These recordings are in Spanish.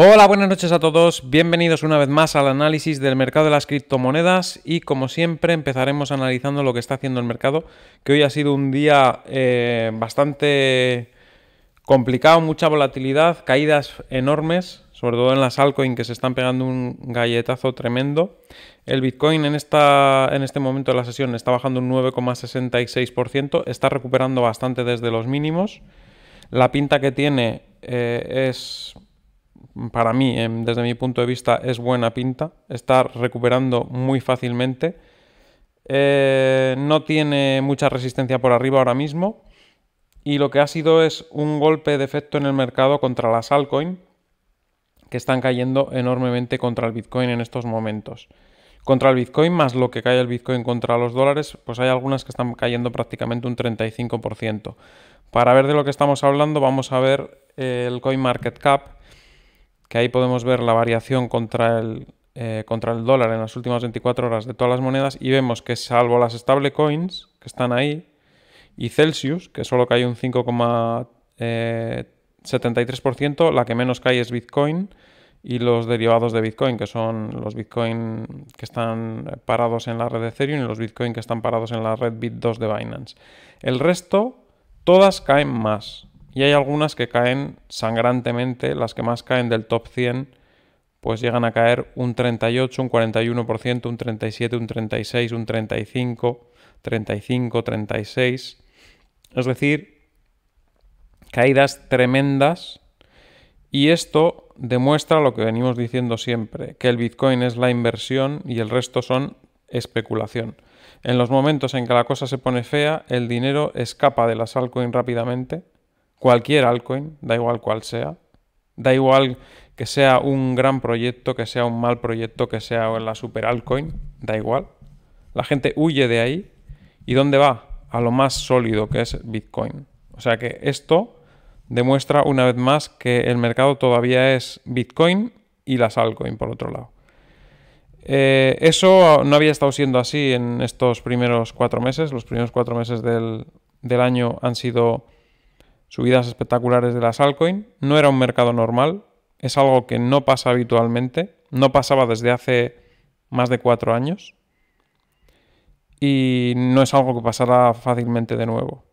Hola, buenas noches a todos. Bienvenidos una vez más al análisis del mercado de las criptomonedas y como siempre empezaremos analizando lo que está haciendo el mercado, que hoy ha sido un día eh, bastante complicado, mucha volatilidad, caídas enormes, sobre todo en las altcoins que se están pegando un galletazo tremendo. El Bitcoin en, esta, en este momento de la sesión está bajando un 9,66%, está recuperando bastante desde los mínimos. La pinta que tiene eh, es para mí, em, desde mi punto de vista, es buena pinta. Está recuperando muy fácilmente. Eh, no tiene mucha resistencia por arriba ahora mismo. Y lo que ha sido es un golpe de efecto en el mercado contra las altcoins que están cayendo enormemente contra el Bitcoin en estos momentos. Contra el Bitcoin, más lo que cae el Bitcoin contra los dólares, pues hay algunas que están cayendo prácticamente un 35%. Para ver de lo que estamos hablando, vamos a ver eh, el CoinMarketCap, que ahí podemos ver la variación contra el, eh, contra el dólar en las últimas 24 horas de todas las monedas y vemos que salvo las stablecoins, que están ahí, y Celsius, que solo cae un 5,73%, eh, la que menos cae es Bitcoin y los derivados de Bitcoin, que son los Bitcoin que están parados en la red de Ethereum y los Bitcoin que están parados en la red Bit2 de Binance. El resto, todas caen más. Y hay algunas que caen sangrantemente, las que más caen del top 100, pues llegan a caer un 38, un 41%, un 37, un 36, un 35, 35, 36. Es decir, caídas tremendas. Y esto demuestra lo que venimos diciendo siempre, que el Bitcoin es la inversión y el resto son especulación. En los momentos en que la cosa se pone fea, el dinero escapa de las altcoins rápidamente cualquier altcoin, da igual cuál sea, da igual que sea un gran proyecto, que sea un mal proyecto, que sea la super altcoin, da igual. La gente huye de ahí y ¿dónde va? A lo más sólido que es Bitcoin. O sea que esto demuestra una vez más que el mercado todavía es Bitcoin y las altcoins, por otro lado. Eh, eso no había estado siendo así en estos primeros cuatro meses. Los primeros cuatro meses del, del año han sido subidas espectaculares de las altcoins. No era un mercado normal, es algo que no pasa habitualmente, no pasaba desde hace más de cuatro años y no es algo que pasará fácilmente de nuevo.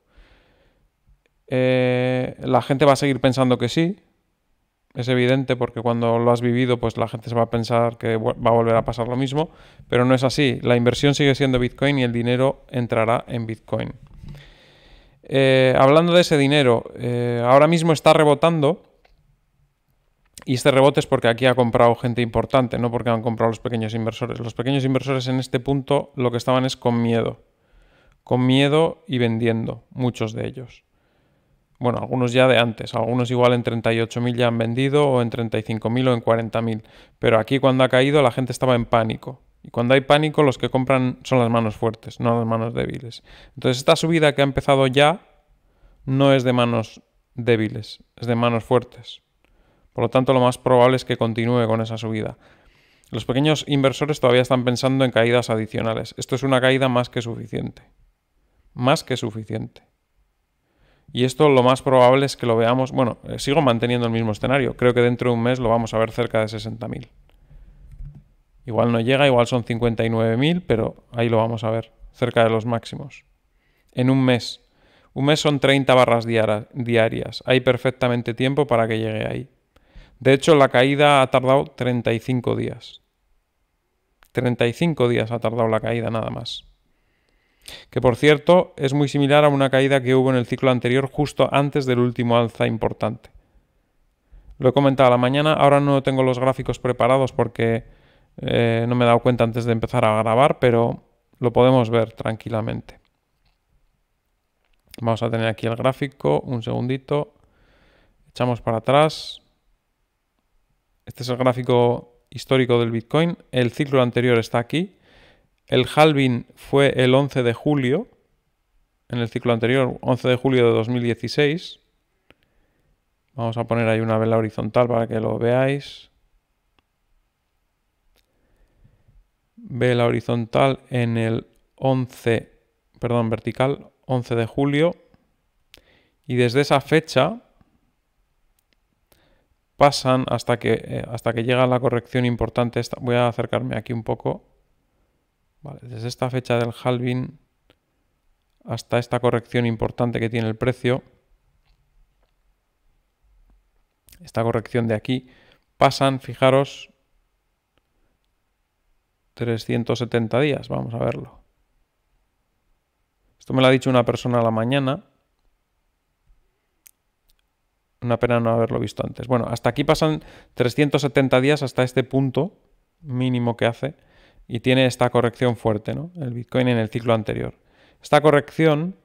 Eh, la gente va a seguir pensando que sí, es evidente porque cuando lo has vivido pues la gente se va a pensar que va a volver a pasar lo mismo, pero no es así, la inversión sigue siendo Bitcoin y el dinero entrará en Bitcoin. Eh, hablando de ese dinero, eh, ahora mismo está rebotando. Y este rebote es porque aquí ha comprado gente importante, no porque han comprado los pequeños inversores. Los pequeños inversores en este punto lo que estaban es con miedo. Con miedo y vendiendo, muchos de ellos. Bueno, algunos ya de antes, algunos igual en 38.000 ya han vendido o en 35.000 o en 40.000. Pero aquí cuando ha caído la gente estaba en pánico. Y cuando hay pánico, los que compran son las manos fuertes, no las manos débiles. Entonces, esta subida que ha empezado ya no es de manos débiles, es de manos fuertes. Por lo tanto, lo más probable es que continúe con esa subida. Los pequeños inversores todavía están pensando en caídas adicionales. Esto es una caída más que suficiente. Más que suficiente. Y esto lo más probable es que lo veamos, bueno, eh, sigo manteniendo el mismo escenario. Creo que dentro de un mes lo vamos a ver cerca de 60.000. Igual no llega, igual son 59.000, pero ahí lo vamos a ver, cerca de los máximos. En un mes. Un mes son 30 barras diarias. Hay perfectamente tiempo para que llegue ahí. De hecho, la caída ha tardado 35 días. 35 días ha tardado la caída nada más. Que por cierto es muy similar a una caída que hubo en el ciclo anterior justo antes del último alza importante. Lo he comentado a la mañana, ahora no tengo los gráficos preparados porque eh, no me he dado cuenta antes de empezar a grabar, pero lo podemos ver tranquilamente. Vamos a tener aquí el gráfico, un segundito. Echamos para atrás. Este es el gráfico histórico del Bitcoin. El ciclo anterior está aquí. El halving fue el 11 de julio, en el ciclo anterior, 11 de julio de 2016. Vamos a poner ahí una vela horizontal para que lo veáis. Ve la horizontal en el 11, perdón, vertical, 11 de julio. Y desde esa fecha pasan hasta que, eh, hasta que llega la corrección importante. voy a acercarme aquí un poco. Vale, desde esta fecha del halving hasta esta corrección importante que tiene el precio, esta corrección de aquí, pasan, fijaros, 370 días, vamos a verlo. Esto me lo ha dicho una persona a la mañana. Una pena no haberlo visto antes. Bueno, hasta aquí pasan 370 días hasta este punto mínimo que hace y tiene esta corrección fuerte, ¿no? El Bitcoin en el ciclo anterior. Esta corrección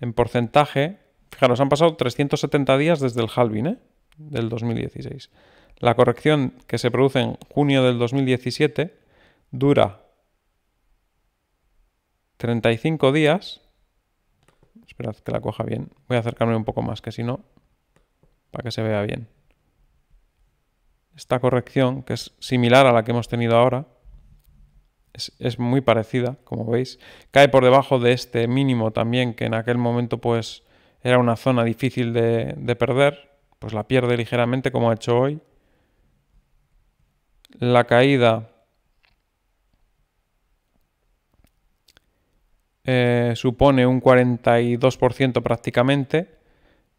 en porcentaje, fijaros, han pasado 370 días desde el halving, ¿eh? Del 2016. La corrección que se produce en junio del 2017 dura 35 días. Esperad que la coja bien. Voy a acercarme un poco más, que si no, para que se vea bien. Esta corrección, que es similar a la que hemos tenido ahora, es, muy parecida, como veis. Cae por debajo de este mínimo también, que en aquel momento pues era una zona difícil de perder. Pues la pierde ligeramente, como ha hecho hoy la caída eh, supone un 42% prácticamente,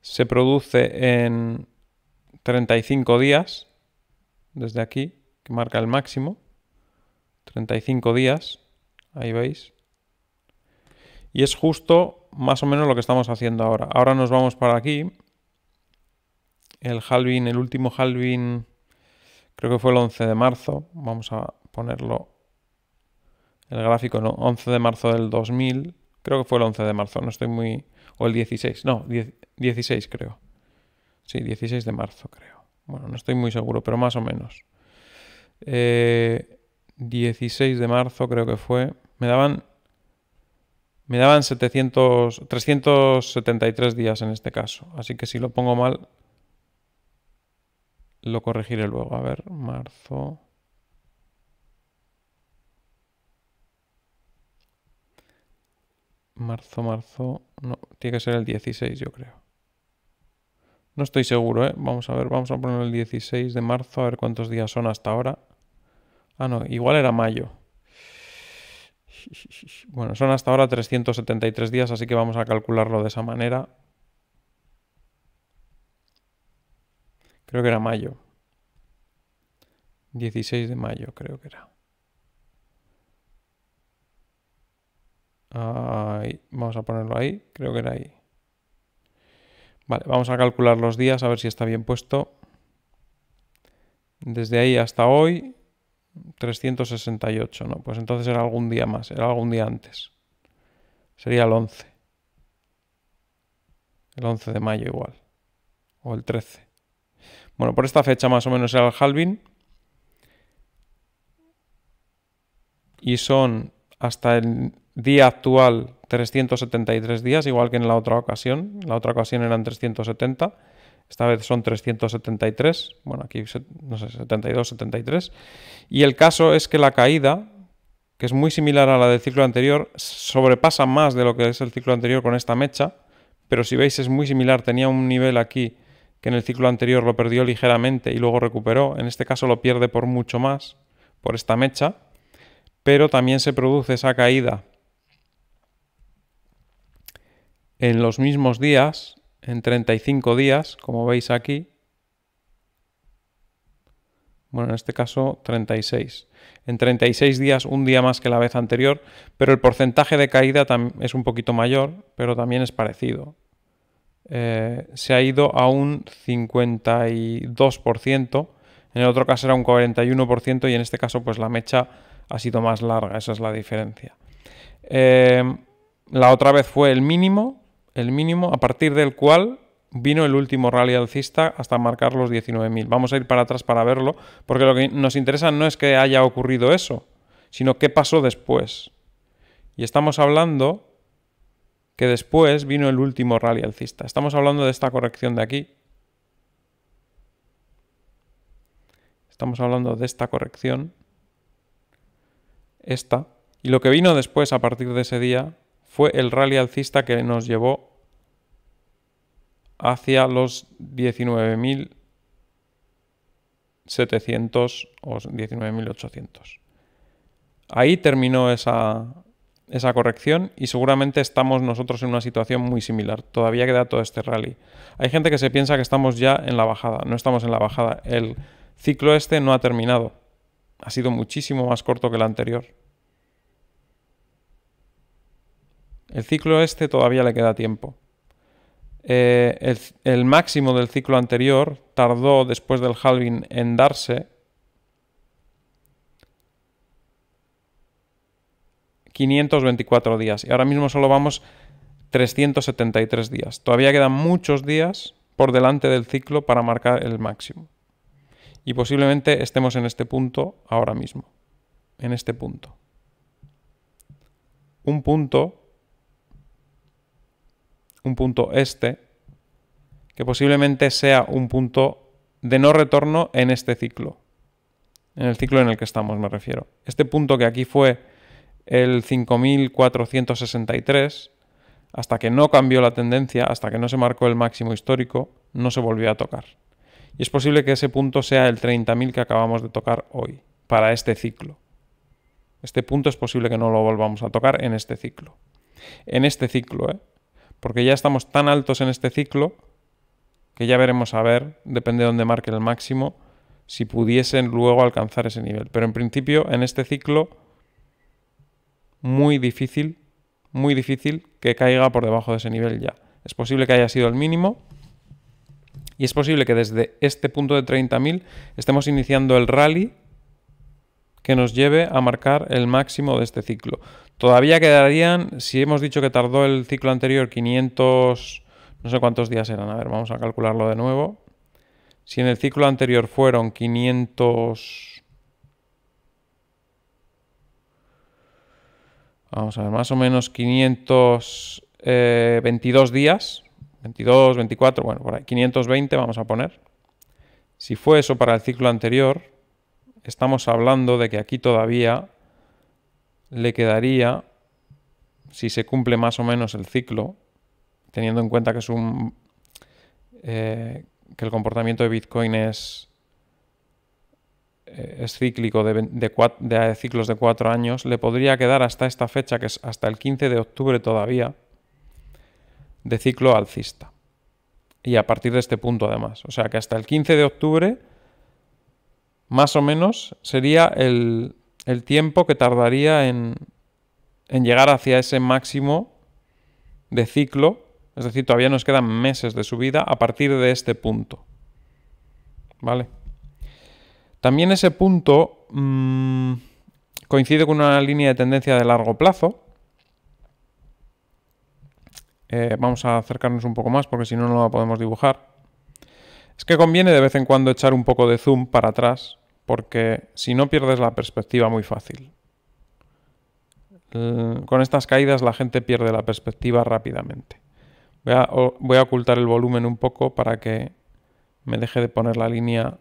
se produce en 35 días, desde aquí, que marca el máximo, 35 días, ahí veis, y es justo más o menos lo que estamos haciendo ahora. Ahora nos vamos para aquí, el halving, el último halving creo que fue el 11 de marzo, vamos a ponerlo, el gráfico ¿no? 11 de marzo del 2000, creo que fue el 11 de marzo, no estoy muy... o el 16, no, 16 creo. Sí, 16 de marzo creo. Bueno, no estoy muy seguro, pero más o menos. 16 eh, de marzo creo que fue. Me daban... Me daban 700, 373 días en este caso. Así que si lo pongo mal, lo corregiré luego. A ver, marzo. Marzo, marzo. No, tiene que ser el 16, yo creo. No estoy seguro, ¿eh? Vamos a ver, vamos a poner el 16 de marzo, a ver cuántos días son hasta ahora. Ah, no, igual era mayo. Bueno, son hasta ahora 373 días, así que vamos a calcularlo de esa manera. Creo que era mayo. 16 de mayo, creo que era. Ahí. Vamos a ponerlo ahí. Creo que era ahí. Vale, vamos a calcular los días a ver si está bien puesto. Desde ahí hasta hoy, 368, ¿no? Pues entonces era algún día más, era algún día antes. Sería el 11. El 11 de mayo igual. O el 13. Bueno, por esta fecha más o menos era el halving. Y son hasta el día actual 373 días, igual que en la otra ocasión. la otra ocasión eran 370. Esta vez son 373. Bueno, aquí no sé, 72, 73. Y el caso es que la caída, que es muy similar a la del ciclo anterior, sobrepasa más de lo que es el ciclo anterior con esta mecha. Pero si veis es muy similar. Tenía un nivel aquí en el ciclo anterior lo perdió ligeramente y luego recuperó, en este caso lo pierde por mucho más, por esta mecha, pero también se produce esa caída en los mismos días, en 35 días, como veis aquí. Bueno, en este caso 36. En 36 días, un día más que la vez anterior, pero el porcentaje de caída es un poquito mayor, pero también es parecido. Eh, se ha ido a un 52%, en el otro caso era un 41% y en este caso pues la mecha ha sido más larga, esa es la diferencia. Eh, la otra vez fue el mínimo, el mínimo a partir del cual vino el último rally alcista hasta marcar los 19.000. Vamos a ir para atrás para verlo, porque lo que nos interesa no es que haya ocurrido eso, sino qué pasó después. Y estamos hablando que después vino el último rally alcista. Estamos hablando de esta corrección de aquí. Estamos hablando de esta corrección. Esta. Y lo que vino después a partir de ese día fue el rally alcista que nos llevó hacia los 19.700 o 19.800. Ahí terminó esa, esa corrección y seguramente estamos nosotros en una situación muy similar. Todavía queda todo este rally. Hay gente que se piensa que estamos ya en la bajada. No estamos en la bajada. El ciclo este no ha terminado. Ha sido muchísimo más corto que el anterior. El ciclo este todavía le queda tiempo. Eh, el, el máximo del ciclo anterior tardó después del halving en darse 524 días y ahora mismo solo vamos 373 días. Todavía quedan muchos días por delante del ciclo para marcar el máximo. Y posiblemente estemos en este punto ahora mismo. En este punto. Un punto, un punto este, que posiblemente sea un punto de no retorno en este ciclo. En el ciclo en el que estamos, me refiero. Este punto que aquí fue el 5463, hasta que no cambió la tendencia, hasta que no se marcó el máximo histórico, no se volvió a tocar. Y es posible que ese punto sea el 30.000 que acabamos de tocar hoy, para este ciclo. Este punto es posible que no lo volvamos a tocar en este ciclo. En este ciclo, ¿eh? Porque ya estamos tan altos en este ciclo que ya veremos a ver, depende de dónde marque el máximo, si pudiesen luego alcanzar ese nivel. Pero en principio, en este ciclo muy difícil, muy difícil que caiga por debajo de ese nivel ya. Es posible que haya sido el mínimo y es posible que desde este punto de 30.000 estemos iniciando el rally que nos lleve a marcar el máximo de este ciclo. Todavía quedarían, si hemos dicho que tardó el ciclo anterior 500, no sé cuántos días eran, a ver, vamos a calcularlo de nuevo. Si en el ciclo anterior fueron 500... Vamos a ver, más o menos 522 eh, días. 22, 24, bueno, por ahí. 520 vamos a poner. Si fue eso para el ciclo anterior, estamos hablando de que aquí todavía le quedaría, si se cumple más o menos el ciclo, teniendo en cuenta que es un... Eh, que el comportamiento de Bitcoin es eh, es cíclico de, de, eh, ciclos de cuatro años, le podría quedar hasta esta fecha, que es hasta el 15 de octubre todavía, de ciclo alcista. Y a partir de este punto además. O sea que hasta el 15 de octubre, más o menos, sería el, el tiempo que tardaría en, en llegar hacia ese máximo de ciclo. Es decir, todavía nos quedan meses de subida a partir de este punto. ¿Vale? También ese punto mm, coincide con una línea de tendencia de largo plazo. Eh, vamos a acercarnos un poco más porque si no, no la podemos dibujar. Es que conviene de vez en cuando echar un poco de zoom para atrás porque si no pierdes la perspectiva muy fácil. con estas caídas la gente pierde la perspectiva rápidamente. voy a ocultar el volumen un poco para que me deje de poner la línea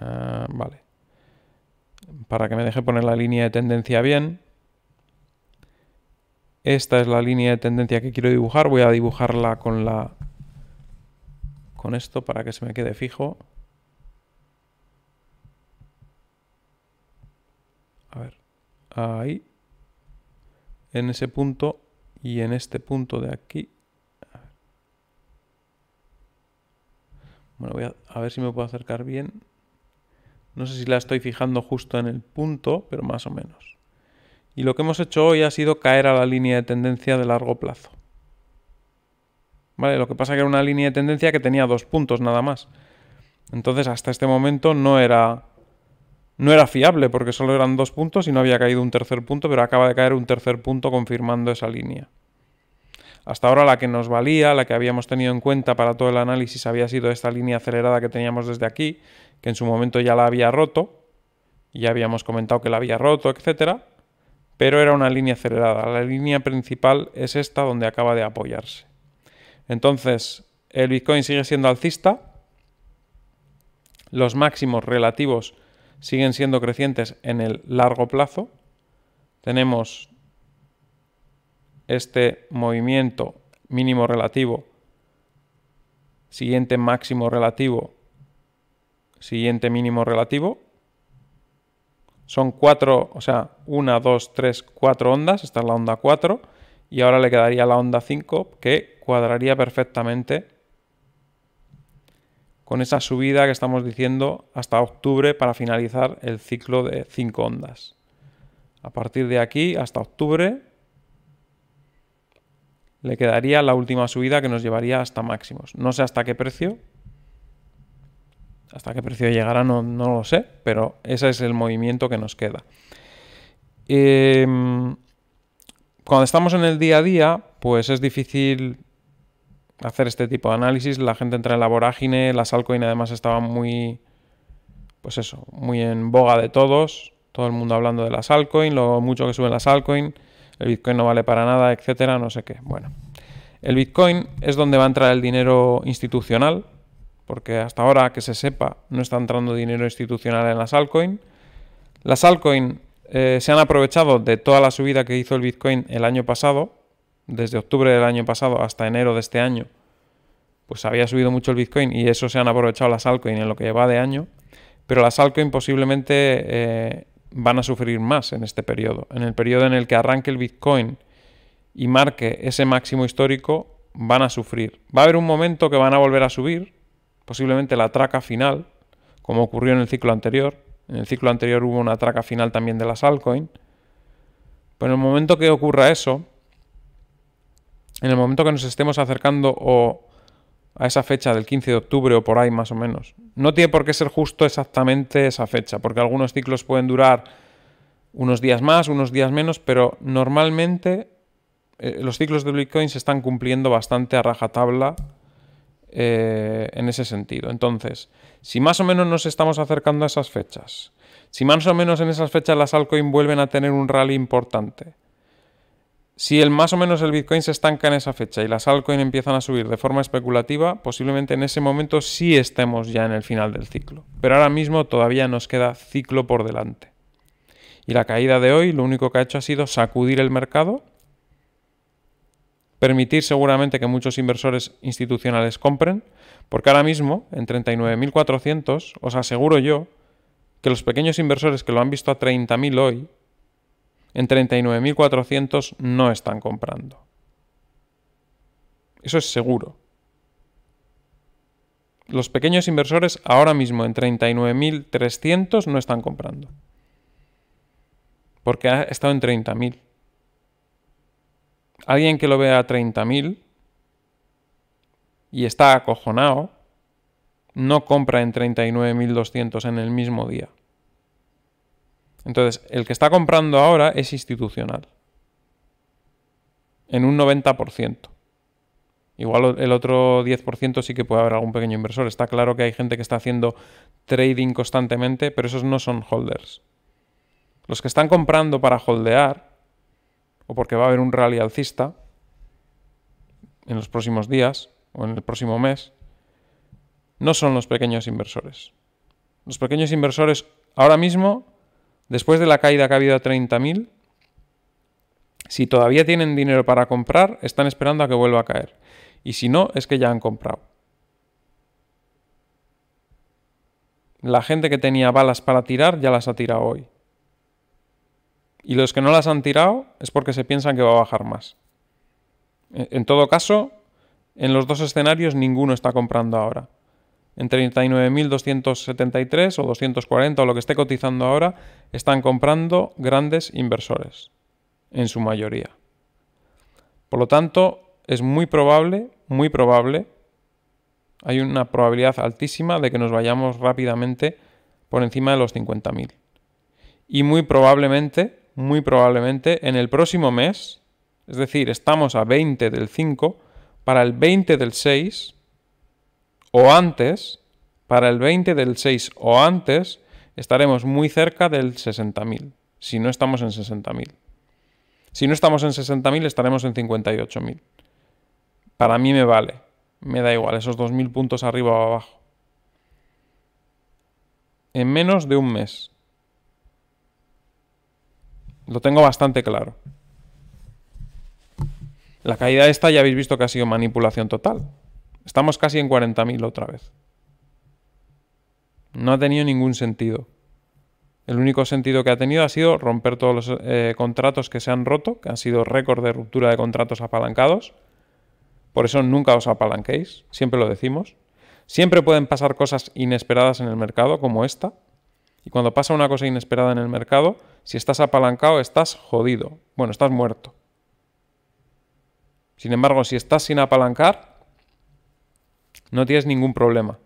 Ah, vale. Para que me deje poner la línea de tendencia bien. Esta es la línea de tendencia que quiero dibujar. Voy a dibujarla con la con esto para que se me quede fijo. A ver, ahí, en ese punto y en este punto de aquí. Bueno, voy a, a ver si me puedo acercar bien. No sé si la estoy fijando justo en el punto, pero más o menos. Y lo que hemos hecho hoy ha sido caer a la línea de tendencia de largo plazo. ¿Vale? Lo que pasa que era una línea de tendencia que tenía dos puntos nada más. Entonces hasta este momento no era, no era fiable porque solo eran dos puntos y no había caído un tercer punto, pero acaba de caer un tercer punto confirmando esa línea. Hasta ahora la que nos valía, la que habíamos tenido en cuenta para todo el análisis, había sido esta línea acelerada que teníamos desde aquí, que en su momento ya la había roto, ya habíamos comentado que la había roto, etcétera, pero era una línea acelerada. La línea principal es esta donde acaba de apoyarse. Entonces, el Bitcoin sigue siendo alcista, los máximos relativos siguen siendo crecientes en el largo plazo. Tenemos este movimiento mínimo relativo, siguiente máximo relativo, siguiente mínimo relativo. Son cuatro, o sea, una, dos, tres, cuatro ondas. Esta es la onda 4. Y ahora le quedaría la onda 5 que cuadraría perfectamente con esa subida que estamos diciendo hasta octubre para finalizar el ciclo de 5 ondas. A partir de aquí hasta octubre le quedaría la última subida que nos llevaría hasta máximos. No sé hasta qué precio. Hasta qué precio llegará no, lo sé, pero ese es el movimiento que nos queda. Em, cuando estamos en el día a día, pues es difícil hacer este tipo de análisis. La gente entra en la vorágine, las altcoins además estaban muy, pues eso, muy en boga de todos. Todo el mundo hablando de las altcoins, lo mucho que suben las altcoins el Bitcoin no vale para nada, etcétera, no sé qué. Bueno, el Bitcoin es donde va a entrar el dinero institucional, porque hasta ahora que se sepa no está entrando dinero institucional en las altcoins. Las altcoins eh, se han aprovechado de toda la subida que hizo el Bitcoin el año pasado, desde octubre del año pasado hasta enero de este año, pues había subido mucho el Bitcoin y eso se han aprovechado las altcoins en lo que lleva de año. Pero las altcoins posiblemente eh, van a sufrir más en este periodo. En el periodo en el que arranque el Bitcoin y marque ese máximo histórico, van a sufrir. Va a haber un momento que van a volver a subir, posiblemente la traca final, como ocurrió en el ciclo anterior. En el ciclo anterior hubo una traca final también de las altcoins. Pero en el momento que ocurra eso, en el momento que nos estemos acercando o a esa fecha del 15 de octubre o por ahí más o menos, no tiene por qué ser justo exactamente esa fecha, porque algunos ciclos pueden durar unos días más, unos días menos, pero normalmente eh, los ciclos de Bitcoin se están cumpliendo bastante a rajatabla eh, en ese sentido. Entonces, si más o menos nos estamos acercando a esas fechas, si más o menos en esas fechas las altcoins vuelven a tener un rally importante, si el más o menos el Bitcoin se estanca en esa fecha y las altcoins empiezan a subir de forma especulativa, posiblemente en ese momento sí estemos ya en el final del ciclo. Pero ahora mismo todavía nos queda ciclo por delante. Y la caída de hoy lo único que ha hecho ha sido sacudir el mercado, permitir seguramente que muchos inversores institucionales compren, porque ahora mismo en 39.400 os aseguro yo que los pequeños inversores que lo han visto a 30.000 hoy en 39.400 no están comprando. Eso es seguro. Los pequeños inversores ahora mismo en 39.300 no están comprando. Porque ha estado en 30.000. Alguien que lo vea a 30.000 y está acojonado, no compra en 39.200 en el mismo día. Entonces, el que está comprando ahora es institucional. En un 90%. Igual el otro 10% sí que puede haber algún pequeño inversor. Está claro que hay gente que está haciendo trading constantemente, pero esos no son holders. Los que están comprando para holdear, o porque va a haber un rally alcista en los próximos días o en el próximo mes, no son los pequeños inversores. Los pequeños inversores ahora mismo Después de la caída que ha habido a 30.000, si todavía tienen dinero para comprar, están esperando a que vuelva a caer. Y si no, es que ya han comprado. La gente que tenía balas para tirar ya las ha tirado hoy. Y los que no las han tirado es porque se piensan que va a bajar más. En todo caso, en los dos escenarios ninguno está comprando ahora en 39.273 o 240 o lo que esté cotizando ahora, están comprando grandes inversores, en su mayoría. Por lo tanto, es muy probable, muy probable, hay una probabilidad altísima de que nos vayamos rápidamente por encima de los 50.000. Y muy probablemente, muy probablemente, en el próximo mes, es decir, estamos a 20 del 5, para el 20 del 6, o antes, para el 20 del 6 o antes, estaremos muy cerca del 60.000, si no estamos en 60.000. Si no estamos en 60.000, estaremos en 58.000. Para mí me vale, me da igual, esos 2.000 puntos arriba o abajo. En menos de un mes. Lo tengo bastante claro. La caída esta ya habéis visto que ha sido manipulación total. Estamos casi en 40.000 otra vez. No ha tenido ningún sentido. El único sentido que ha tenido ha sido romper todos los eh, contratos que se han roto, que han sido récord de ruptura de contratos apalancados. Por eso nunca os apalanquéis, siempre lo decimos. Siempre pueden pasar cosas inesperadas en el mercado, como esta. Y cuando pasa una cosa inesperada en el mercado, si estás apalancado, estás jodido. Bueno, estás muerto. Sin embargo, si estás sin apalancar, no tienes ningún problema.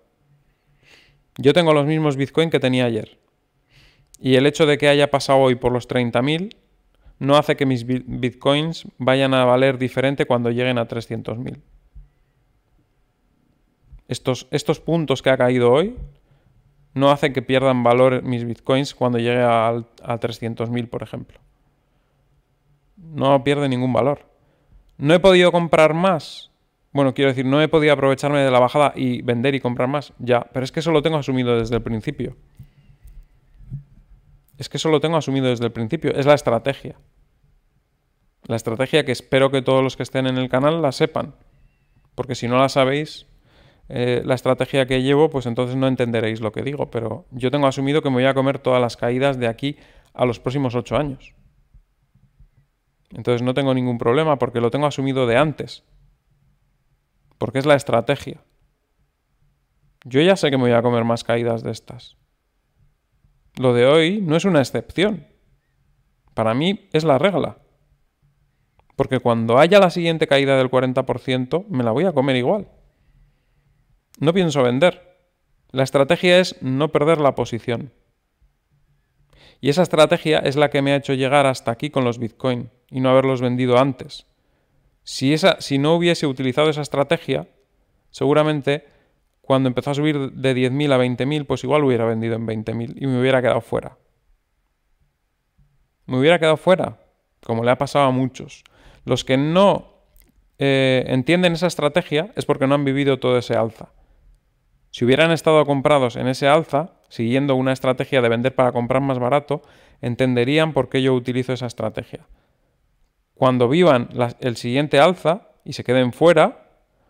Yo tengo los mismos Bitcoin que tenía ayer. Y el hecho de que haya pasado hoy por los 30.000 no hace que mis Bitcoins vayan a valer diferente cuando lleguen a 300.000. Estos, estos puntos que ha caído hoy no hacen que pierdan valor mis Bitcoins cuando llegue a, a 300.000, por ejemplo. No pierde ningún valor. No he podido comprar más bueno, quiero decir, no he podido aprovecharme de la bajada y vender y comprar más. Ya, pero es que eso lo tengo asumido desde el principio. Es que eso lo tengo asumido desde el principio. Es la estrategia. La estrategia que espero que todos los que estén en el canal la sepan. Porque si no la sabéis, eh, la estrategia que llevo, pues entonces no entenderéis lo que digo. Pero yo tengo asumido que me voy a comer todas las caídas de aquí a los próximos ocho años. Entonces no tengo ningún problema porque lo tengo asumido de antes. Porque es la estrategia. Yo ya sé que me voy a comer más caídas de estas. Lo de hoy no es una excepción. Para mí es la regla. Porque cuando haya la siguiente caída del 40%, me la voy a comer igual. No pienso vender. La estrategia es no perder la posición. Y esa estrategia es la que me ha hecho llegar hasta aquí con los Bitcoin y no haberlos vendido antes. Si, si no hubiese utilizado esa estrategia, seguramente cuando empezó a subir de 10.000 a 20.000, pues igual hubiera vendido en 20.000 y me hubiera quedado fuera. Me hubiera quedado fuera, como le ha pasado a muchos. Los que no eh, entienden esa estrategia es porque no han vivido todo ese alza. Si hubieran estado comprados en ese alza, siguiendo una estrategia de vender para comprar más barato, entenderían por qué yo utilizo esa estrategia cuando vivan el siguiente alza y se queden fuera,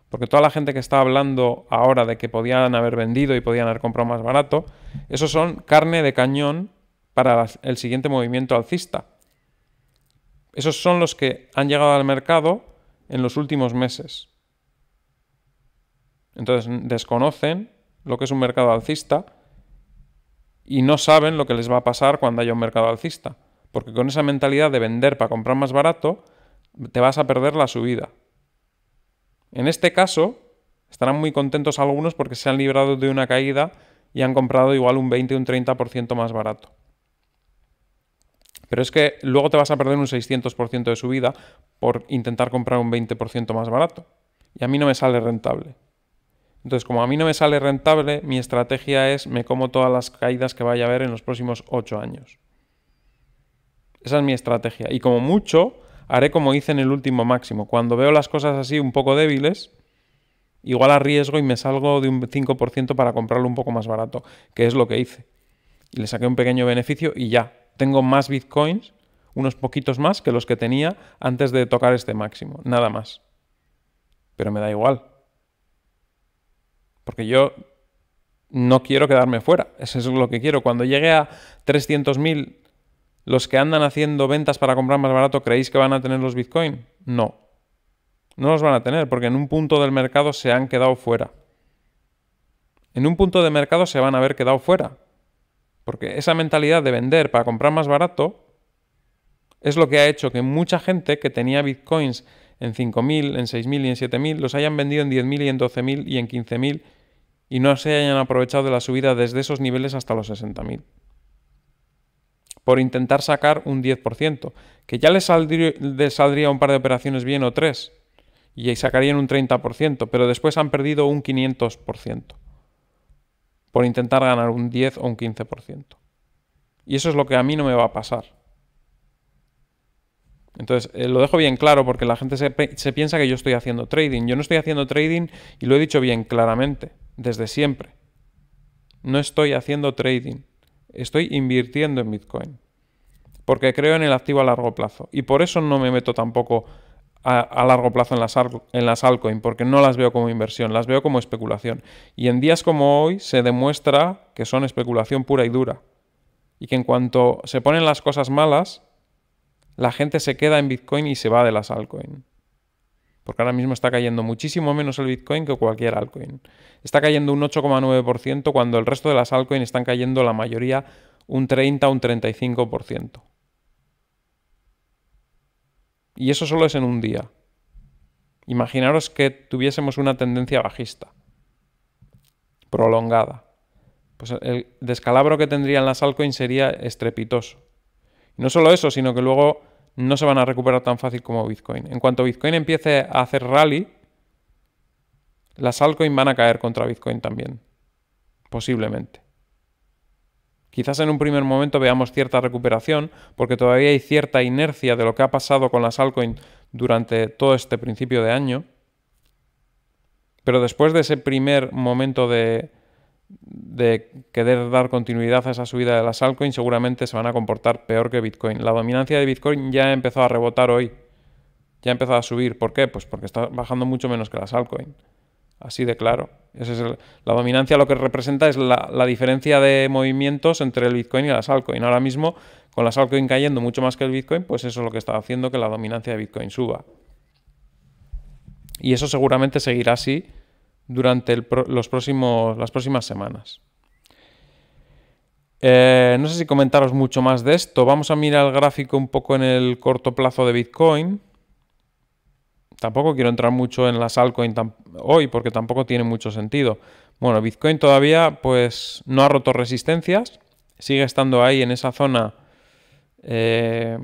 porque toda la gente que está hablando ahora de que podían haber vendido y podían haber comprado más barato, esos son carne de cañón para el siguiente movimiento alcista. Esos son los que han llegado al mercado en los últimos meses. Entonces desconocen lo que es un mercado alcista y no saben lo que les va a pasar cuando haya un mercado alcista. Porque con esa mentalidad de vender para comprar más barato, te vas a perder la subida. En este caso, estarán muy contentos algunos porque se han librado de una caída y han comprado igual un 20 o un 30% más barato. Pero es que luego te vas a perder un 600% de subida por intentar comprar un 20% más barato. Y a mí no me sale rentable. Entonces, como a mí no me sale rentable, mi estrategia es me como todas las caídas que vaya a haber en los próximos 8 años. Esa es mi estrategia. Y como mucho, haré como hice en el último máximo. Cuando veo las cosas así un poco débiles, igual arriesgo y me salgo de un 5% para comprarlo un poco más barato, que es lo que hice. Y le saqué un pequeño beneficio y ya. Tengo más bitcoins, unos poquitos más que los que tenía antes de tocar este máximo. Nada más. Pero me da igual. Porque yo no quiero quedarme fuera. Eso es lo que quiero. Cuando llegue a 300.000 ¿Los que andan haciendo ventas para comprar más barato creéis que van a tener los Bitcoin? No. No los van a tener porque en un punto del mercado se han quedado fuera. En un punto de mercado se van a haber quedado fuera. Porque esa mentalidad de vender para comprar más barato es lo que ha hecho que mucha gente que tenía Bitcoins en 5.000, en 6.000 y en 7.000 los hayan vendido en 10.000 y en 12.000 y en 15.000 y no se hayan aprovechado de la subida desde esos niveles hasta los 60.000 por intentar sacar un 10%, que ya les saldría, un par de operaciones bien o tres, y sacarían un 30%, pero después han perdido un 500% por intentar ganar un 10 o un 15%. Y eso es lo que a mí no me va a pasar. Entonces, eh, lo dejo bien claro porque la gente se, piensa que yo estoy haciendo trading. Yo no estoy haciendo trading y lo he dicho bien claramente, desde siempre. No estoy haciendo trading estoy invirtiendo en Bitcoin. Porque creo en el activo a largo plazo. Y por eso no me meto tampoco a, largo plazo en las, en las altcoins, porque no las veo como inversión, las veo como especulación. Y en días como hoy se demuestra que son especulación pura y dura. Y que en cuanto se ponen las cosas malas, la gente se queda en Bitcoin y se va de las altcoins porque ahora mismo está cayendo muchísimo menos el Bitcoin que cualquier altcoin. Está cayendo un 8,9% cuando el resto de las altcoins están cayendo la mayoría un 30, un 35%. Y eso solo es en un día. Imaginaros que tuviésemos una tendencia bajista, prolongada. Pues el descalabro que tendrían las altcoins sería estrepitoso. Y no solo eso, sino que luego no se van a recuperar tan fácil como Bitcoin. En cuanto Bitcoin empiece a hacer rally, las altcoins van a caer contra Bitcoin también. Posiblemente. Quizás en un primer momento veamos cierta recuperación, porque todavía hay cierta inercia de lo que ha pasado con las altcoins durante todo este principio de año. Pero después de ese primer momento de, de querer dar continuidad a esa subida de las altcoins, seguramente se van a comportar peor que Bitcoin. La dominancia de Bitcoin ya empezó a rebotar hoy. Ya empezó a subir. ¿Por qué? Pues porque está bajando mucho menos que las altcoins. Así de claro. es la dominancia lo que representa es la, la, diferencia de movimientos entre el Bitcoin y las altcoins. Ahora mismo, con las altcoins cayendo mucho más que el Bitcoin, pues eso es lo que está haciendo que la dominancia de Bitcoin suba. Y eso seguramente seguirá así durante los próximos, las próximas semanas. Eh, no sé si comentaros mucho más de esto. Vamos a mirar el gráfico un poco en el corto plazo de Bitcoin. Tampoco quiero entrar mucho en las altcoins hoy porque tampoco tiene mucho sentido. Bueno, Bitcoin todavía pues no ha roto resistencias. Sigue estando ahí en esa zona eh,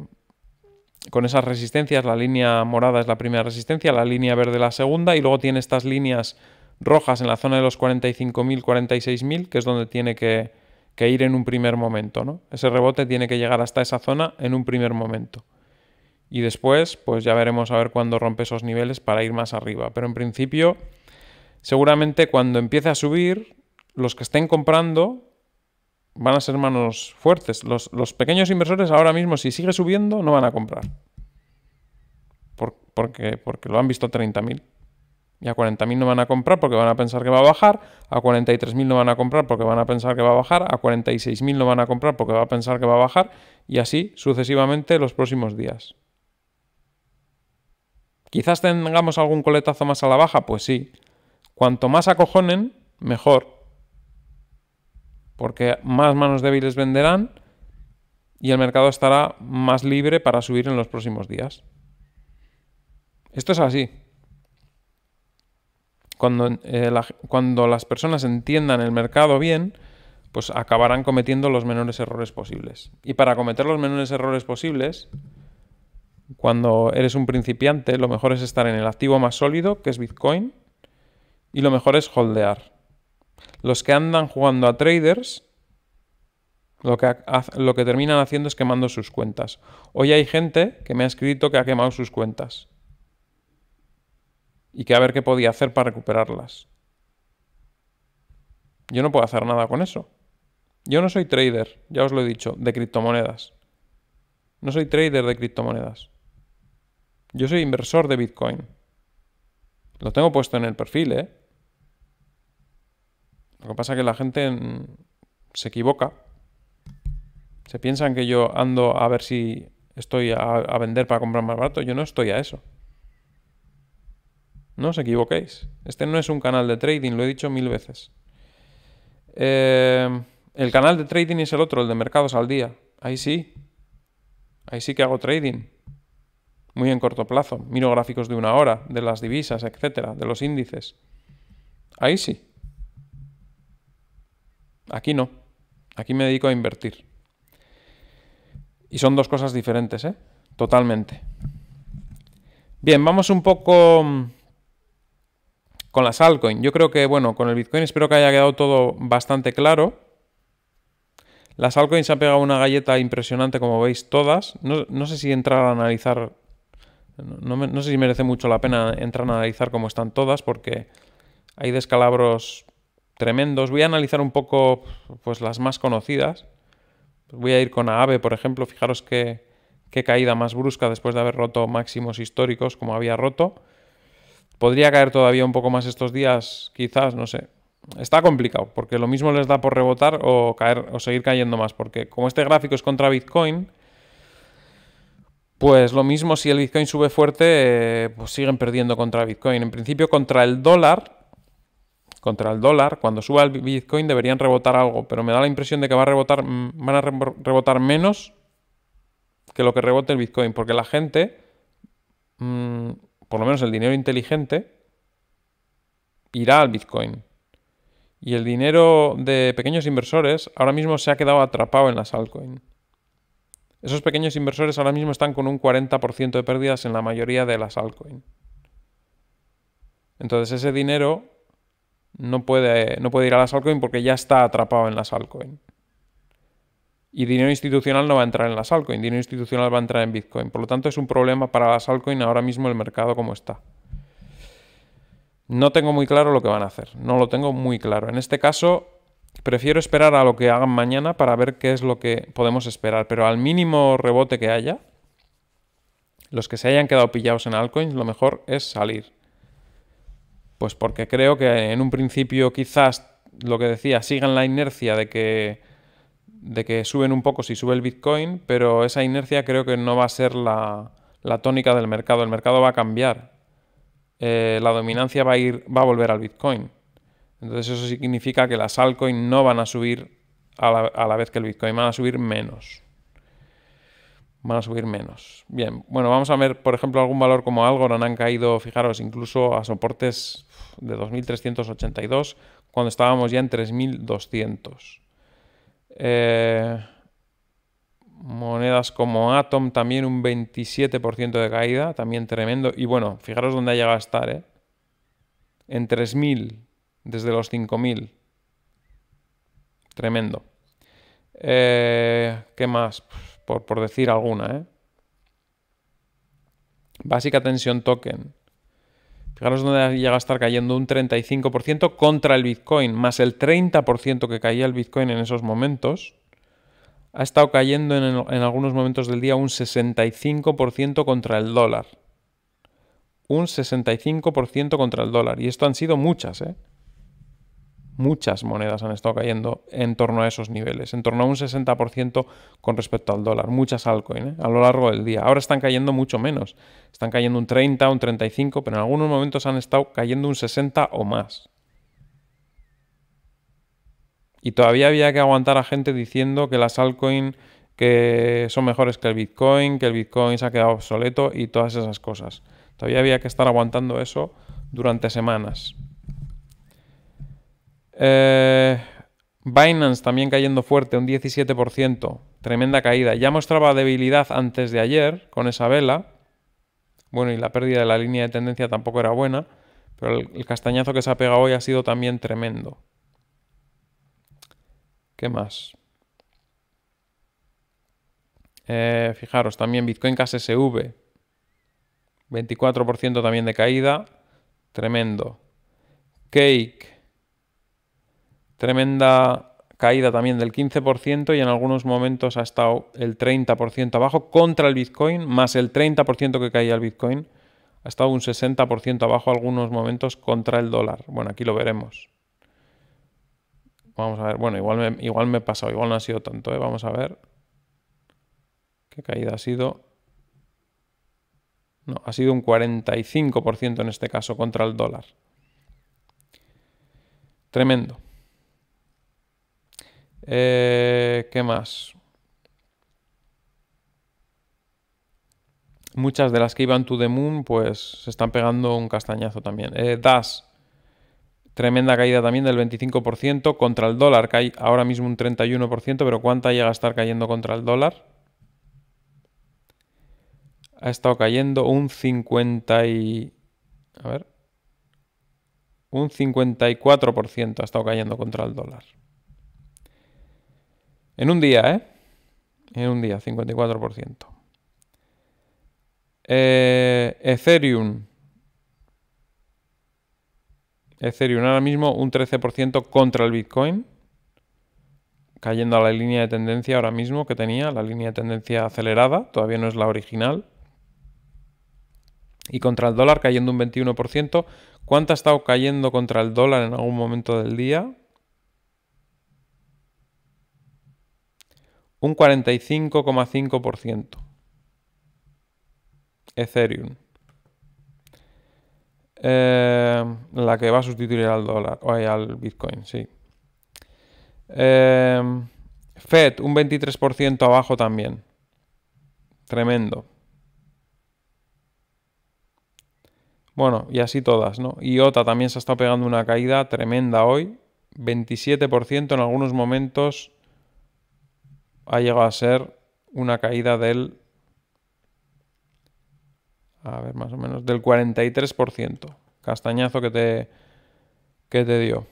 con esas resistencias. La línea morada es la primera resistencia, la línea verde la segunda y luego tiene estas líneas rojas en la zona de los 45.000, 46.000, que es donde tiene que, ir en un primer momento. Ese rebote tiene que llegar hasta esa zona en un primer momento. Y después, pues ya veremos a ver cuándo rompe esos niveles para ir más arriba. Pero en principio, seguramente cuando empiece a subir, los que estén comprando van a ser manos fuertes. Los, pequeños inversores ahora mismo, si sigue subiendo, no van a comprar. porque, porque lo han visto 30.000. Y a 40.000 no van a comprar porque van a pensar que va a bajar, a 43.000 no van a comprar porque van a pensar que va a bajar, a 46.000 no van a comprar porque va a pensar que va a bajar, y así sucesivamente los próximos días. Quizás tengamos algún coletazo más a la baja, pues sí. Cuanto más acojonen, mejor. Porque más manos débiles venderán y el mercado estará más libre para subir en los próximos días. Esto es así. Eh, cuando, las personas entiendan el mercado bien, pues acabarán cometiendo los menores errores posibles. Y para cometer los menores errores posibles, cuando eres un principiante, lo mejor es estar en el activo más sólido, que es Bitcoin, y lo mejor es holdear. Los que andan jugando a traders, lo que, lo que terminan haciendo es quemando sus cuentas. Hoy hay gente que me ha escrito que ha quemado sus cuentas y que a ver qué podía hacer para recuperarlas. Yo no puedo hacer nada con eso. Yo no soy trader, ya os lo he dicho, de criptomonedas. No soy trader de criptomonedas. Yo soy inversor de Bitcoin. Lo tengo puesto en el perfil, ¿eh? Lo que pasa es que la gente mm, se equivoca. Se piensan que yo ando a ver si estoy a, vender para comprar más barato. Yo no estoy a eso. No os equivoquéis. Este no es un canal de trading, lo he dicho mil veces. Eh, el canal de trading es el otro, el de mercados al día. Ahí sí. Ahí sí que hago trading. Muy en corto plazo. Miro gráficos de una hora, de las divisas, etcétera, de los índices. Ahí sí. Aquí no. Aquí me dedico a invertir. Y son dos cosas diferentes, ¿eh? Totalmente. Bien, vamos un poco mm, con las altcoins. Yo creo que, bueno, con el Bitcoin espero que haya quedado todo bastante claro. Las altcoins se han pegado una galleta impresionante, como veis, todas. No, sé si entrar a analizar... No, sé si merece mucho la pena entrar a analizar cómo están todas, porque hay descalabros tremendos. Voy a analizar un poco pues, las más conocidas. Voy a ir con Aave, por ejemplo. Fijaros qué, qué caída más brusca después de haber roto máximos históricos como había roto. Podría caer todavía un poco más estos días, quizás, no sé. Está complicado, porque lo mismo les da por rebotar o caer o seguir cayendo más, porque como este gráfico es contra Bitcoin, pues lo mismo si el Bitcoin sube fuerte, eh, pues siguen perdiendo contra Bitcoin. En principio contra el dólar, contra el dólar, cuando suba el Bitcoin deberían rebotar algo, pero me da la impresión de que va a rebotar, mm, van a rebotar menos que lo que rebote el Bitcoin, porque la gente mm, por lo menos el dinero inteligente, irá al Bitcoin. Y el dinero de pequeños inversores ahora mismo se ha quedado atrapado en las altcoins. Esos pequeños inversores ahora mismo están con un 40% de pérdidas en la mayoría de las altcoins. Entonces ese dinero no puede, no puede ir a las altcoins porque ya está atrapado en las altcoins. Y dinero institucional no va a entrar en las altcoins, dinero institucional va a entrar en Bitcoin. Por lo tanto, es un problema para las altcoins ahora mismo el mercado como está. No tengo muy claro lo que van a hacer, no lo tengo muy claro. En este caso, prefiero esperar a lo que hagan mañana para ver qué es lo que podemos esperar. Pero al mínimo rebote que haya, los que se hayan quedado pillados en altcoins, lo mejor es salir. Pues porque creo que en un principio quizás lo que decía, sigan la inercia de que de que suben un poco si sube el Bitcoin, pero esa inercia creo que no va a ser la, tónica del mercado. El mercado va a cambiar. Eh, la dominancia va a, ir, va a volver al Bitcoin. Entonces eso significa que las altcoins no van a subir a la, a la, vez que el Bitcoin, van a subir menos. Van a subir menos. Bien, bueno, vamos a ver, por ejemplo, algún valor como Algorand han caído, fijaros, incluso a soportes de 2.382 cuando estábamos ya en 3.200. Eh, monedas como Atom también un 27% de caída, también tremendo. Y bueno, fijaros dónde ha llegado a estar, ¿eh? En 3.000, desde los 5.000. Tremendo. Eh, ¿Qué más? Pues, por, por decir alguna, ¿eh? Básica tensión token. Fijaros dónde llega a estar cayendo un 35% contra el Bitcoin, más el 30% que caía el Bitcoin en esos momentos. Ha estado cayendo en, en algunos momentos del día un 65% contra el dólar. Un 65% contra el dólar. Y esto han sido muchas, ¿eh? muchas monedas han estado cayendo en torno a esos niveles, en torno a un 60% con respecto al dólar, muchas altcoins ¿eh? a lo largo del día. Ahora están cayendo mucho menos, están cayendo un 30, un 35, pero en algunos momentos han estado cayendo un 60 o más. Y todavía había que aguantar a gente diciendo que las altcoins que son mejores que el Bitcoin, que el Bitcoin se ha quedado obsoleto y todas esas cosas. Todavía había que estar aguantando eso durante semanas. Eh, Binance también cayendo fuerte, un 17%, tremenda caída. Ya mostraba debilidad antes de ayer con esa vela. Bueno, y la pérdida de la línea de tendencia tampoco era buena, pero el, castañazo que se ha pegado hoy ha sido también tremendo. ¿Qué más? Eh, fijaros, también Bitcoin KSV, 24% también de caída, tremendo. Cake, Tremenda caída también del 15% y en algunos momentos ha estado el 30% abajo contra el Bitcoin, más el 30% que caía el Bitcoin. Ha estado un 60% abajo algunos momentos contra el dólar. Bueno, aquí lo veremos. Vamos a ver, bueno, igual me, igual me he pasado, igual no ha sido tanto, ¿eh? vamos a ver. ¿Qué caída ha sido? No, ha sido un 45% en este caso contra el dólar. Tremendo. Eh, ¿Qué más? Muchas de las que iban to the moon, pues se están pegando un castañazo también. Eh, DAS, tremenda caída también del 25% contra el dólar, que hay ahora mismo un 31%, pero ¿cuánta llega a estar cayendo contra el dólar? Ha estado cayendo un 50 y... A ver. Un 54% ha estado cayendo contra el dólar. En un día, ¿eh? En un día, 54%. Eh, Ethereum. Ethereum ahora mismo un 13% contra el Bitcoin. Cayendo a la línea de tendencia ahora mismo que tenía, la línea de tendencia acelerada, todavía no es la original. Y contra el dólar cayendo un 21%. ¿Cuánto ha estado cayendo contra el dólar en algún momento del día? un 45,5%. Ethereum. Eh, la que va a sustituir al dólar, o eh, al Bitcoin, sí. Eh, Fed, un 23% abajo también. Tremendo. Bueno, y así todas, ¿no? IOTA también se está pegando una caída tremenda hoy. 27% en algunos momentos ha llegado a ser una caída del a ver, más o menos del 43%. Castañazo que te que te dio.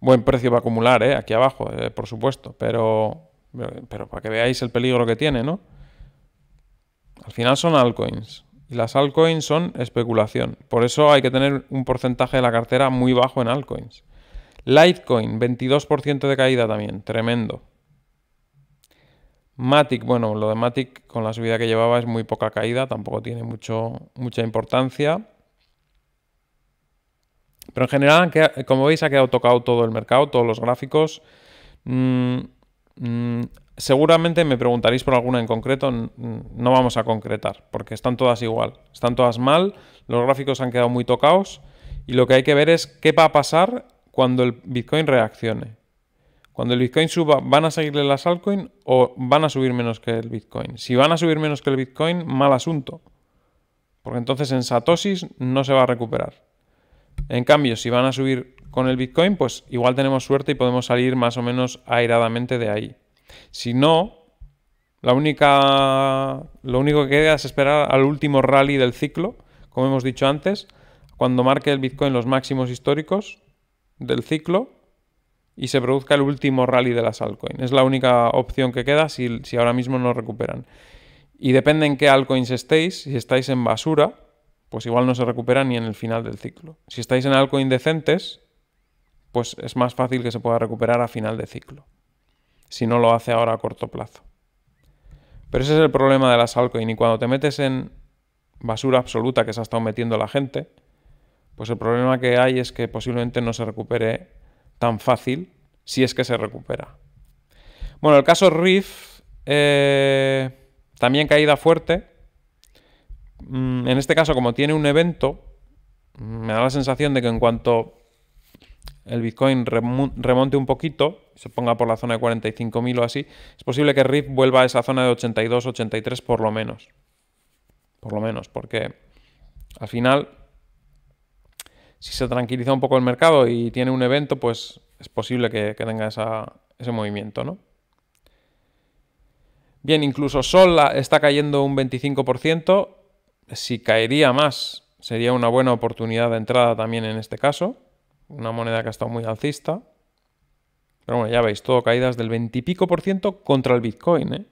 Buen precio para acumular, ¿eh? aquí abajo, eh, por supuesto, pero pero para que veáis el peligro que tiene, ¿no? Al final son altcoins y las altcoins son especulación. Por eso hay que tener un porcentaje de la cartera muy bajo en altcoins. Litecoin, 22% de caída también, tremendo. Matic, bueno, lo de Matic con la subida que llevaba es muy poca caída, tampoco tiene mucho, mucha importancia. Pero en general, como veis, ha quedado tocado todo el mercado, todos los gráficos. Mm, mm, seguramente me preguntaréis por alguna en concreto, no vamos a concretar, porque están todas igual, están todas mal, los gráficos han quedado muy tocados y lo que hay que ver es qué va a pasar cuando el Bitcoin reaccione. Cuando el Bitcoin suba, ¿van a seguirle las altcoins o van a subir menos que el Bitcoin? Si van a subir menos que el Bitcoin, mal asunto. Porque entonces en Satosis no se va a recuperar. En cambio, si van a subir con el Bitcoin, pues igual tenemos suerte y podemos salir más o menos airadamente de ahí. Si no, la única, lo único que queda es esperar al último rally del ciclo, como hemos dicho antes, cuando marque el Bitcoin los máximos históricos del ciclo y se produzca el último rally de las altcoins. Es la única opción que queda si, si ahora mismo no recuperan. Y depende en qué altcoins estéis, si estáis en basura, pues igual no se recupera ni en el final del ciclo. Si estáis en altcoins decentes, pues es más fácil que se pueda recuperar a final de ciclo, si no lo hace ahora a corto plazo. Pero ese es el problema de las altcoins. Y cuando te metes en basura absoluta que se ha estado metiendo la gente, pues el problema que hay es que posiblemente no se recupere tan fácil si es que se recupera. Bueno, el caso Riff, eh, también caída fuerte. Mm, en este caso, como tiene un evento, mm, me da la sensación de que en cuanto el Bitcoin remonte un poquito, se ponga por la zona de 45.000 o así, es posible que RIF vuelva a esa zona de 82, 83 por lo menos. Por lo menos, porque al final si se tranquiliza un poco el mercado y tiene un evento, pues es posible que, tenga ese movimiento, ¿no? Bien, incluso Sol está cayendo un 25%. Si caería más, sería una buena oportunidad de entrada también en este caso. Una moneda que ha estado muy alcista. Pero bueno, ya veis, todo caídas del 20 y pico por ciento contra el Bitcoin, ¿eh?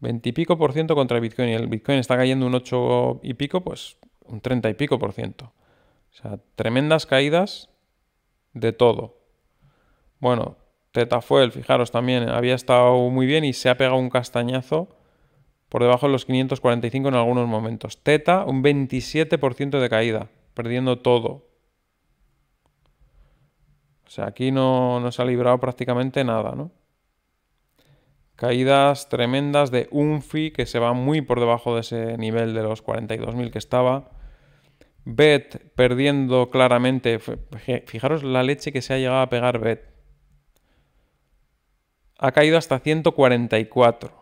20 y pico por ciento contra el Bitcoin. Y el Bitcoin está cayendo un 8 y pico, pues un 30 y pico por ciento. O sea, tremendas caídas de todo. Bueno, teta Fuel fijaros también, había estado muy bien y se ha pegado un castañazo por debajo de los 545 en algunos momentos. Teta, un 27% de caída, perdiendo todo. O sea, aquí no, se ha librado prácticamente nada, ¿no? Caídas tremendas de Unfi, que se va muy por debajo de ese nivel de los 42.000 que estaba. Bet perdiendo claramente. Fijaros la leche que se ha llegado a pegar Bet. Ha caído hasta 144.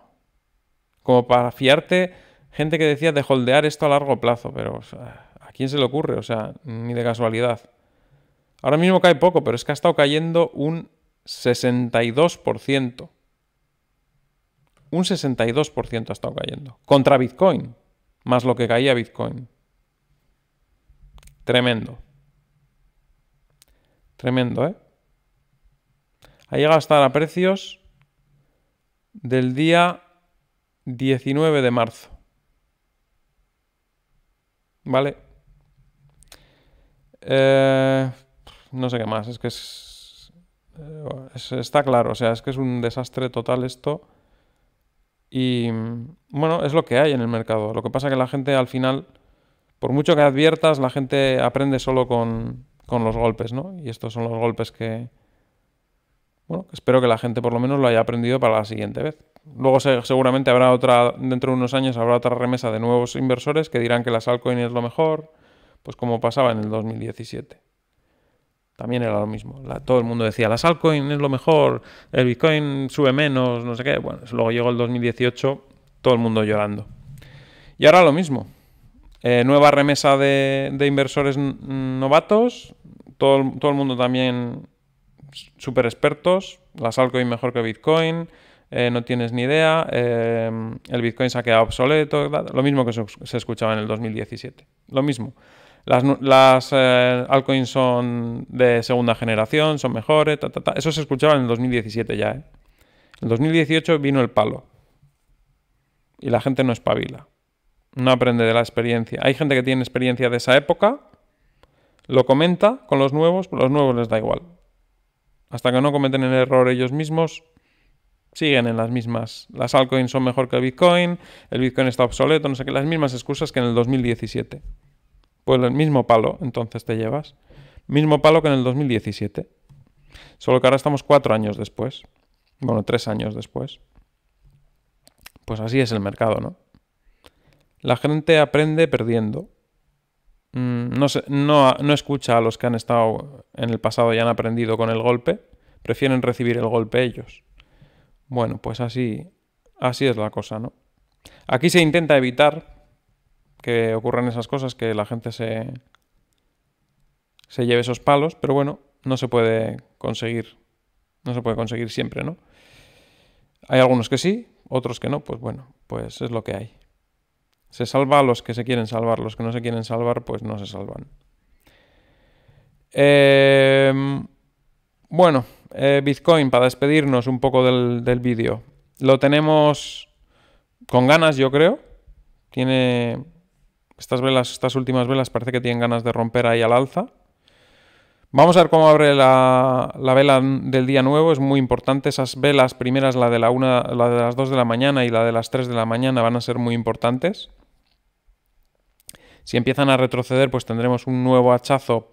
Como para fiarte, gente que decía de holdear esto a largo plazo, pero ¿a quién se le ocurre? O sea, ni de casualidad. Ahora mismo cae poco, pero es que ha estado cayendo un 62%. Un 62% ha estado cayendo. Contra Bitcoin, más lo que caía Bitcoin. Tremendo. Tremendo, ¿eh? Ha llegado a estar a precios del día 19 de marzo. ¿Vale? Eh, no sé qué más, es que eh, es, Está claro, o sea, es que es un desastre total esto. Y bueno, es lo que hay en el mercado. Lo que pasa es que la gente al final por mucho que adviertas, la gente aprende solo con, los golpes, ¿no? Y estos son los golpes que, bueno, espero que la gente por lo menos lo haya aprendido para la siguiente vez. Luego seguramente habrá otra, dentro de unos años habrá otra remesa de nuevos inversores que dirán que la altcoins es lo mejor, pues como pasaba en el 2017. También era lo mismo. todo el mundo decía, la altcoins es lo mejor, el Bitcoin sube menos, no sé qué. Bueno, luego llegó el 2018, todo el mundo llorando. Y ahora lo mismo. Eh, nueva remesa de, inversores novatos. Todo, el mundo también súper expertos. Las altcoins mejor que Bitcoin. Eh, no tienes ni idea. Eh, el Bitcoin se ha quedado obsoleto. Lo mismo que se, escuchaba en el 2017. Lo mismo. Las, altcoins son de segunda generación, son mejores. Eso se escuchaba en el 2017 ya. En el 2018 vino el palo. Y la gente no espabila. No aprende de la experiencia. Hay gente que tiene experiencia de esa época, lo comenta con los nuevos, pero a los nuevos les da igual. Hasta que no cometen el error ellos mismos, siguen en las mismas. Las altcoins son mejor que el Bitcoin, el Bitcoin está obsoleto, no sé qué, las mismas excusas que en el 2017. Pues el mismo palo, entonces te llevas. Mismo palo que en el 2017. Solo que ahora estamos cuatro años después. Bueno, tres años después. Pues así es el mercado, ¿no? La gente aprende perdiendo. Mm, no, no, no, escucha a los que han estado en el pasado y han aprendido con el golpe. Prefieren recibir el golpe ellos. Bueno, pues así, así es la cosa, ¿no? Aquí se intenta evitar que ocurran esas cosas, que la gente se, se lleve esos palos, pero bueno, no se puede conseguir. No se puede conseguir siempre, ¿no? Hay algunos que sí, otros que no, pues bueno, pues es lo que hay. Se salva a los que se quieren salvar, los que no se quieren salvar pues no se salvan. Em, bueno, eh, Bitcoin, para despedirnos un poco del, del vídeo. Lo tenemos con ganas, yo creo. Tiene estas velas, estas últimas velas parece que tienen ganas de romper ahí al alza. Vamos a ver cómo abre la, vela del día nuevo. Es muy importante. Esas velas primeras, la de, la, una, la de las 2 de la mañana y la de las 3 de la mañana, van a ser muy importantes. Si empiezan a retroceder, pues tendremos un nuevo hachazo.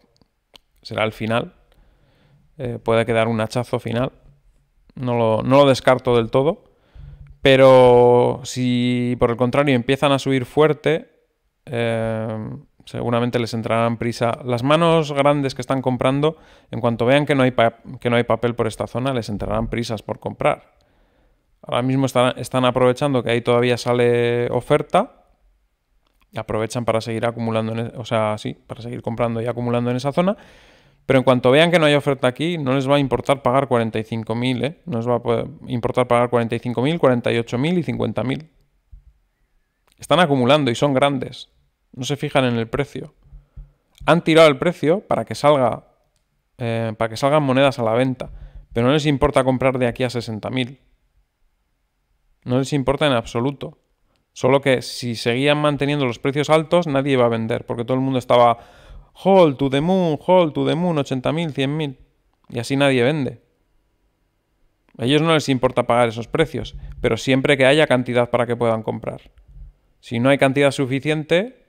Será el final. Eh, puede quedar un hachazo final. No lo, descarto del todo. Pero si por el contrario empiezan a subir fuerte, eh, seguramente les entrarán prisa. Las manos grandes que están comprando, en cuanto vean que no hay, que no hay papel por esta zona, les entrarán prisas por comprar. Ahora mismo están, están aprovechando que ahí todavía sale oferta. Y aprovechan para seguir acumulando, e, o sea, para seguir comprando y acumulando en esa zona. Pero en cuanto vean que no hay oferta aquí, no les va a importar pagar 45.000, ¿eh? No les va a importar pagar 45.000, 48.000 y 50.000. Están acumulando y son grandes. No se fijan en el precio. Han tirado el precio para que salga. Eh, para que salgan monedas a la venta. Pero no les importa comprar de aquí a 60.000. No les importa en absoluto. Solo que si seguían manteniendo los precios altos, nadie iba a vender, porque todo el mundo estaba hold to the moon, hold to the moon, 80.000, 100.000. Y así nadie vende. A ellos no les importa pagar esos precios, pero siempre que haya cantidad para que puedan comprar. Si no hay cantidad suficiente,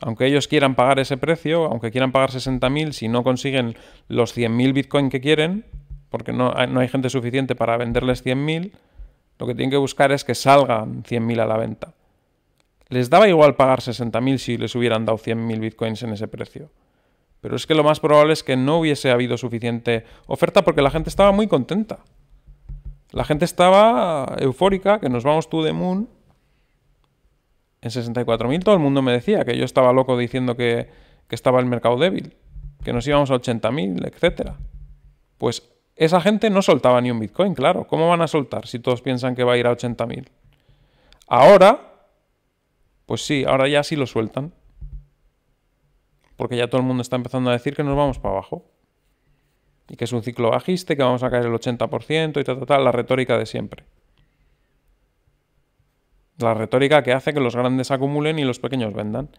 aunque ellos quieran pagar ese precio, aunque quieran pagar 60.000, si no consiguen los 100.000 Bitcoin que quieren, porque no hay, no hay gente suficiente para venderles 100.000, lo que tienen que buscar es que salgan 100.000 a la venta. Les daba igual pagar 60.000 si les hubieran dado 100.000 bitcoins en ese precio. Pero es que lo más probable es que no hubiese habido suficiente oferta porque la gente estaba muy contenta. La gente estaba eufórica, que nos vamos tú de Moon, en 64.000 todo el mundo me decía que yo estaba loco diciendo que, estaba el mercado débil, que nos íbamos a 80.000, etc. Pues esa gente no soltaba ni un Bitcoin, claro. ¿Cómo van a soltar si todos piensan que va a ir a 80.000? Ahora, pues sí, ahora ya sí lo sueltan. Porque ya todo el mundo está empezando a decir que nos vamos para abajo. Y que es un ciclo bajista, que vamos a caer el 80% y tal, tal, tal, la retórica de siempre. La retórica que hace que los grandes acumulen y los pequeños vendan.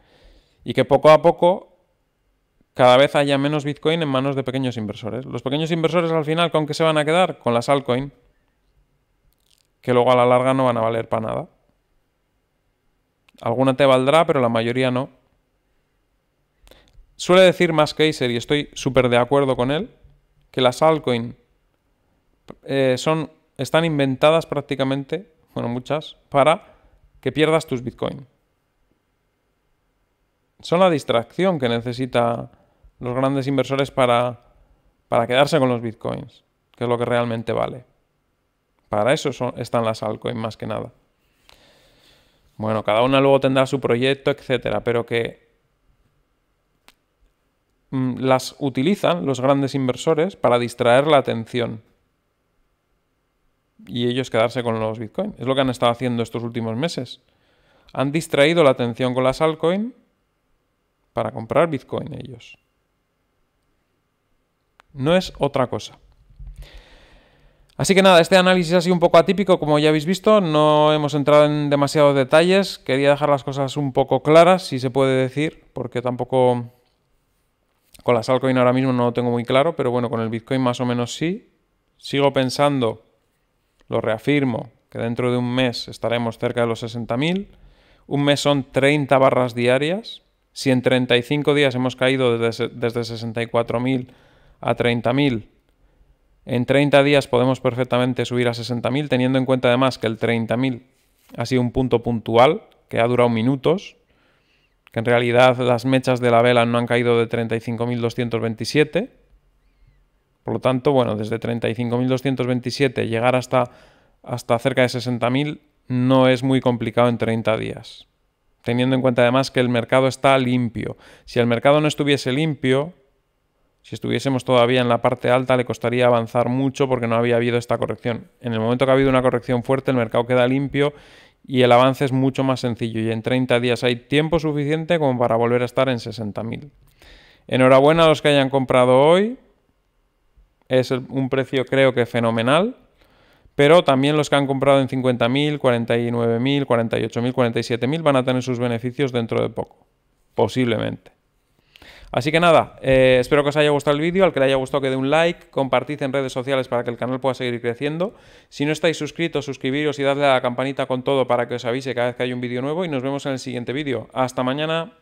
Y que poco a poco cada vez haya menos Bitcoin en manos de pequeños inversores. Los pequeños inversores al final, ¿con qué se van a quedar? Con las altcoin, que luego a la larga no van a valer para nada. Alguna te valdrá, pero la mayoría no. Suele decir más y estoy súper de acuerdo con él, que las altcoin eh, son, están inventadas prácticamente, bueno, muchas, para que pierdas tus bitcoins. Son la distracción que necesitan los grandes inversores para, para quedarse con los Bitcoins, que es lo que realmente vale. Para eso están las altcoins más que nada. Bueno, cada una luego tendrá su proyecto, etcétera, pero que mm, las utilizan los grandes inversores para distraer la atención y ellos quedarse con los Bitcoin. Es lo que han estado haciendo estos últimos meses. Han distraído la atención con las altcoin para comprar Bitcoin ellos. No es otra cosa. Así que nada, este análisis ha sido un poco atípico, como ya habéis visto, no hemos entrado en demasiados detalles, quería dejar las cosas un poco claras, si se puede decir, porque tampoco con las altcoin ahora mismo no lo tengo muy claro, pero bueno, con el Bitcoin más o menos sí. Sigo pensando lo reafirmo, que dentro de un mes estaremos cerca de los 60.000. Un mes son 30 barras diarias. Si en 35 días hemos caído desde, desde 64.000 a 30.000, en 30 días podemos perfectamente subir a 60.000, teniendo en cuenta además que el 30.000 ha sido un punto puntual, que ha durado minutos, que en realidad las mechas de la vela no han caído de 35.227 por lo tanto, bueno, desde 35.227 llegar hasta, hasta cerca de 60.000 no es muy complicado en 30 días. Teniendo en cuenta además que el mercado está limpio. Si el mercado no estuviese limpio, si estuviésemos todavía en la parte alta, le costaría avanzar mucho porque no había habido esta corrección. En el momento que ha habido una corrección fuerte, el mercado queda limpio y el avance es mucho más sencillo. Y en 30 días hay tiempo suficiente como para volver a estar en 60.000. Enhorabuena a los que hayan comprado hoy es un precio creo que fenomenal, pero también los que han comprado en 50.000, 49.000, 48.000, 47.000 van a tener sus beneficios dentro de poco, posiblemente. Así que nada, eh, espero que os haya gustado el vídeo, al que le haya gustado que dé un like, compartid en redes sociales para que el canal pueda seguir creciendo. Si no estáis suscritos, suscribiros y dadle a la campanita con todo para que os avise cada vez que hay un vídeo nuevo y nos vemos en el siguiente vídeo. Hasta mañana.